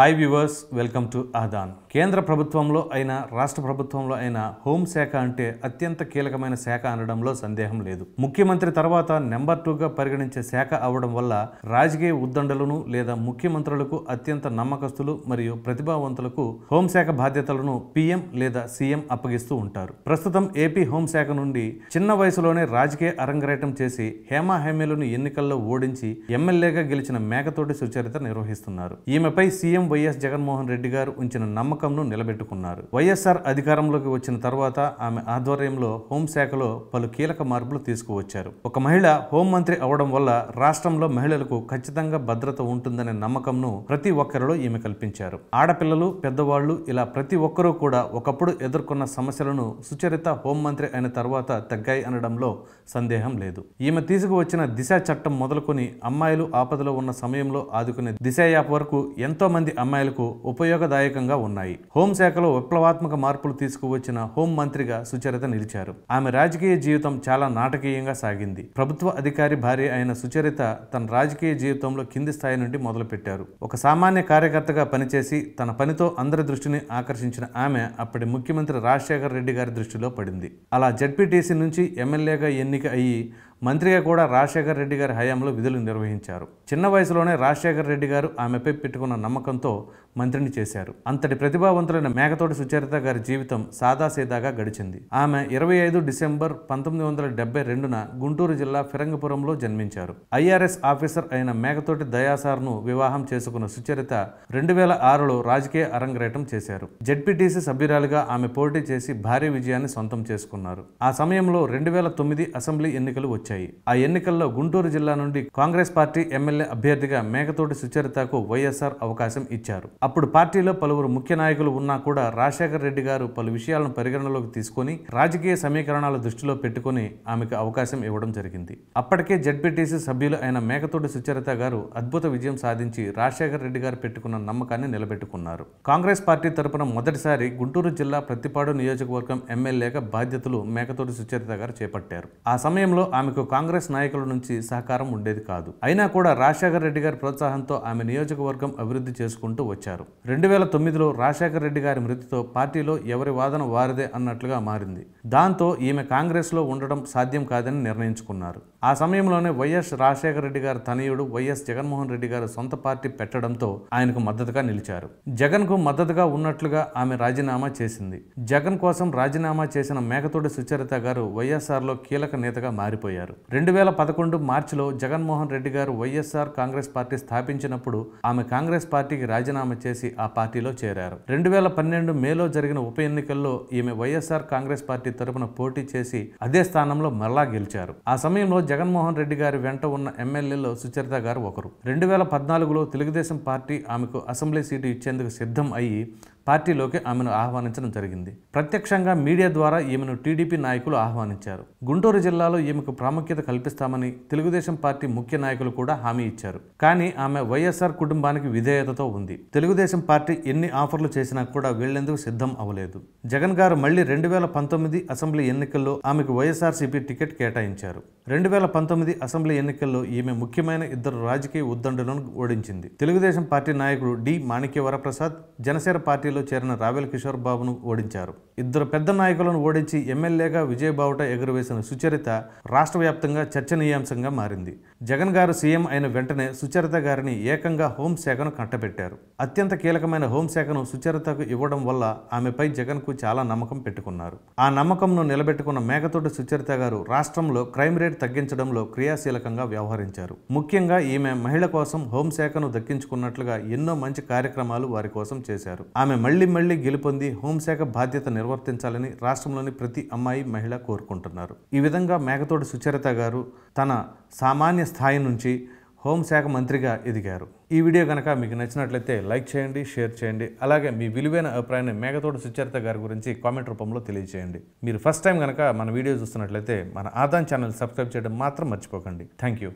hi viewers welcome to ఆదాన్ కేంద్ర ప్రభుత్వంలో అయినా రాష్ట్ర ప్రభుత్వంలో అయినా హోంశాఖ అంటే అత్యంత కీలకమైన శాఖ అనడంలో సందేహం లేదు ముఖ్యమంత్రి తర్వాత నెంబర్ టూగా పరిగణించే శాఖ అవడం వల్ల రాజకీయ ఉద్దండలను లేదా ముఖ్యమంత్రులకు అత్యంత నమ్మకస్తులు మరియు ప్రతిభావంతులకు హోంశాఖ బాధ్యతలను పీఎం లేదా సీఎం అప్పగిస్తూ ఉంటారు ప్రస్తుతం ఏపీ హోంశాఖ నుండి చిన్న వయసులోనే రాజకీయ అరంగరేటం చేసి హేమాహేమీలను ఎన్నికల్లో ఓడించి ఎమ్మెల్యేగా గెలిచిన మేకతోటి సుచరిత నిర్వహిస్తున్నారు ఈమెపై సీఎం వైఎస్ జగన్మోహన్ రెడ్డి గారు ఉంచిన నమ్మకంను నిలబెట్టుకున్నారు వైఎస్ఆర్ అధికారంలోకి వచ్చిన తర్వాత ఆమె ఆధ్వర్యంలో హోంశాఖలో పలు కీలక మార్పులు తీసుకువచ్చారు ఒక మహిళ హోంమంత్రి అవడం వల్ల రాష్ట్రంలో మహిళలకు ఖచ్చితంగా భద్రత ఉంటుందనే నమ్మకంను ప్రతి ఒక్కరిలో ఈమె కల్పించారు ఆడపిల్లలు పెద్దవాళ్లు ఇలా ప్రతి ఒక్కరూ కూడా ఒకప్పుడు ఎదుర్కొన్న సమస్యలను సుచరిత హోంమంత్రి అయిన తర్వాత తగ్గాయి అనడంలో సందేహం లేదు ఈమె తీసుకువచ్చిన దిశ చట్టం మొదలుకొని అమ్మాయిలు ఆపదలో ఉన్న సమయంలో ఆదుకునే దిశ యాప్ వరకు ఎంతో మంది మంది అమ్మాయిలకు ఉపయోగదాయకంగా ఉన్నాయి హోంశాఖలో విప్లవాత్మక మార్పులు తీసుకువచ్చిన హోం మంత్రిగా సుచరిత నిలిచారు ఆమె రాజకీయ జీవితం చాలా నాటకీయంగా సాగింది ప్రభుత్వ అధికారి భార్య అయిన సుచరిత తన రాజకీయ జీవితంలో కింది స్థాయి నుండి మొదలుపెట్టారు ఒక సామాన్య కార్యకర్తగా పనిచేసి తన పనితో అందరి దృష్టిని ఆకర్షించిన ఆమె అప్పటి ముఖ్యమంత్రి రాజశేఖర రెడ్డి గారి దృష్టిలో పడింది అలా జడ్పీటీసీ నుంచి ఎమ్మెల్యేగా ఎన్నిక అయ్యి మంత్రిగా కూడా రాజశేఖర్ రెడ్డి గారి హయాంలో విధులు నిర్వహించారు చిన్న వయసులోనే రాజశేఖర్ రెడ్డి గారు ఆమెపై పెట్టుకున్న నమ్మకంతో మంత్రిని చేశారు అంతటి ప్రతిభావంతులైన మేకతోటి సుచరిత గారి జీవితం సాదాసీదాగా గడిచింది ఆమె ఇరవై ఐదు డిసెంబర్ పంతొమ్మిది వందల డెబ్బై రెండున గుంటూరు జిల్లా ఫిరంగపురంలో జన్మించారు ఐఆర్ఎస్ ఆఫీసర్ అయిన మేకతోటి దయాసార్ను వివాహం చేసుకున్న సుచరిత రెండు వేల ఆరులో రాజకీయ అరంగరేటం చేశారు జడ్పీటీసీ సభ్యురాలుగా ఆమె పోటీ చేసి భారీ విజయాన్ని సొంతం చేసుకున్నారు ఆ సమయంలో రెండు వేల తొమ్మిది అసెంబ్లీ ఎన్నికలు వచ్చాయి వచ్చాయి ఆ ఎన్నికల్లో గుంటూరు జిల్లా నుండి కాంగ్రెస్ పార్టీ ఎమ్మెల్యే అభ్యర్థిగా మేకతోటి సుచరితకు వైఎస్ఆర్ అవకాశం ఇచ్చారు అప్పుడు పార్టీలో పలువురు ముఖ్య నాయకులు ఉన్నా కూడా రాజశేఖర రెడ్డి గారు పలు విషయాలను పరిగణనలోకి తీసుకుని రాజకీయ సమీకరణాల దృష్టిలో పెట్టుకుని ఆమెకు అవకాశం ఇవ్వడం జరిగింది అప్పటికే జడ్పీటీసీ సభ్యులు అయిన మేకతోటి సుచరిత గారు అద్భుత విజయం సాధించి రాజశేఖర రెడ్డి గారు పెట్టుకున్న నమ్మకాన్ని నిలబెట్టుకున్నారు కాంగ్రెస్ పార్టీ తరపున మొదటిసారి గుంటూరు జిల్లా ప్రతిపాడు నియోజకవర్గం ఎమ్మెల్యేగా బాధ్యతలు మేకతోటి సుచరిత గారు చేపట్టారు ఆ సమయంలో ఆమెకు ఆమెకు కాంగ్రెస్ నాయకుల నుంచి సహకారం ఉండేది కాదు అయినా కూడా రాజశేఖర రెడ్డి గారి ప్రోత్సాహంతో ఆమె నియోజకవర్గం అభివృద్ధి చేసుకుంటూ వచ్చారు రెండు వేల తొమ్మిదిలో రాజశేఖర రెడ్డి గారి మృతితో పార్టీలో ఎవరి వాదన వారిదే అన్నట్లుగా మారింది దాంతో ఈమె కాంగ్రెస్లో ఉండడం సాధ్యం కాదని నిర్ణయించుకున్నారు ఆ సమయంలోనే వైఎస్ రాజశేఖర రెడ్డి గారి తనయుడు వైఎస్ జగన్మోహన్ రెడ్డి గారు సొంత పార్టీ పెట్టడంతో ఆయనకు మద్దతుగా నిలిచారు జగన్కు మద్దతుగా ఉన్నట్లుగా ఆమె రాజీనామా చేసింది జగన్ కోసం రాజీనామా చేసిన మేకతోటి సుచరిత గారు వైఎస్ఆర్లో కీలక నేతగా మారిపోయారు చేశారు రెండు వేల పదకొండు మార్చిలో జగన్మోహన్ రెడ్డి గారు వైఎస్ఆర్ కాంగ్రెస్ పార్టీ స్థాపించినప్పుడు ఆమె కాంగ్రెస్ పార్టీకి రాజీనామా చేసి ఆ పార్టీలో చేరారు రెండు వేల పన్నెండు మేలో జరిగిన ఉప ఎన్నికల్లో ఈమె వైఎస్ఆర్ కాంగ్రెస్ పార్టీ తరపున పోటీ చేసి అదే స్థానంలో మరలా గెలిచారు ఆ సమయంలో జగన్మోహన్ రెడ్డి గారి వెంట ఉన్న ఎమ్మెల్యేలో సుచరిత గారు ఒకరు రెండు వేల పద్నాలుగులో తెలుగుదేశం పార్టీ ఆమెకు అసెంబ్లీ సీటు ఇచ్చేందుకు సిద్ధం అయ్యి పార్టీలోకి ఆమెను ఆహ్వానించడం జరిగింది ప్రత్యక్షంగా మీడియా ద్వారా ఈమెను టీడీపీ నాయకులు ఆహ్వానించారు గుంటూరు జిల్లాలో ఈమెకు ప్రాముఖ్యత కల్పిస్తామని తెలుగుదేశం పార్టీ ముఖ్య నాయకులు కూడా హామీ ఇచ్చారు కానీ ఆమె వైఎస్ఆర్ కుటుంబానికి విధేయతతో ఉంది తెలుగుదేశం పార్టీ ఎన్ని ఆఫర్లు చేసినా కూడా వెళ్లేందుకు సిద్ధం అవ్వలేదు జగన్ గారు మళ్లీ రెండు వేల పంతొమ్మిది అసెంబ్లీ ఎన్నికల్లో ఆమెకు వైఎస్ఆర్సీపీ టికెట్ కేటాయించారు రెండు వేల పంతొమ్మిది అసెంబ్లీ ఎన్నికల్లో ఈమె ముఖ్యమైన ఇద్దరు రాజకీయ ఉద్దండులను ఓడించింది తెలుగుదేశం పార్టీ నాయకుడు డి మాణిక్య వరప్రసాద్ జనసేన పార్టీలో చేరిన రావెల్ కిషోర్ బాబును ఓడించారు ఇద్దరు పెద్ద నాయకులను ఓడించి ఎమ్మెల్యేగా విజయబావుట ఎగురవేసిన సుచరిత రాష్ట్ర వ్యాప్తంగా చర్చనీయాంశంగా మారింది జగన్ గారు సీఎం అయిన వెంటనే సుచరిత గారిని ఏకంగా హోంశాఖను కట్టబెట్టారు అత్యంత కీలకమైన హోంశాఖను సుచరితకు ఇవ్వడం వల్ల ఆమెపై జగన్కు చాలా నమ్మకం పెట్టుకున్నారు ఆ నమ్మకంను నిలబెట్టుకున్న మేకతోటి సుచరిత గారు రాష్ట్రంలో క్రైమ్ రేట్ తగ్గించడంలో క్రియాశీలకంగా వ్యవహరించారు ముఖ్యంగా ఈమె మహిళ కోసం హోంశాఖను దక్కించుకున్నట్లుగా ఎన్నో మంచి కార్యక్రమాలు వారి కోసం చేశారు ఆమె మళ్లీ మళ్లీ గెలుపొంది హోంశాఖ బాధ్యత నిర్వర్తించాలని రాష్ట్రంలోని ప్రతి అమ్మాయి మహిళ కోరుకుంటున్నారు ఈ విధంగా మేకతోటి సుచరిత గారు తన సామాన్య స్థాయి నుంచి హోంశాఖ మంత్రిగా ఎదిగారు ఈ వీడియో కనుక మీకు నచ్చినట్లయితే లైక్ చేయండి షేర్ చేయండి అలాగే మీ విలువైన అభిప్రాయాన్ని మేఘతోట సుచరిత గారి గురించి కామెంట్ రూపంలో తెలియజేయండి మీరు ఫస్ట్ టైం కనుక మన వీడియో చూస్తున్నట్లయితే మన ఆదాన్ ఛానల్ సబ్స్క్రైబ్ చేయడం మాత్రం మర్చిపోకండి థ్యాంక్ యూ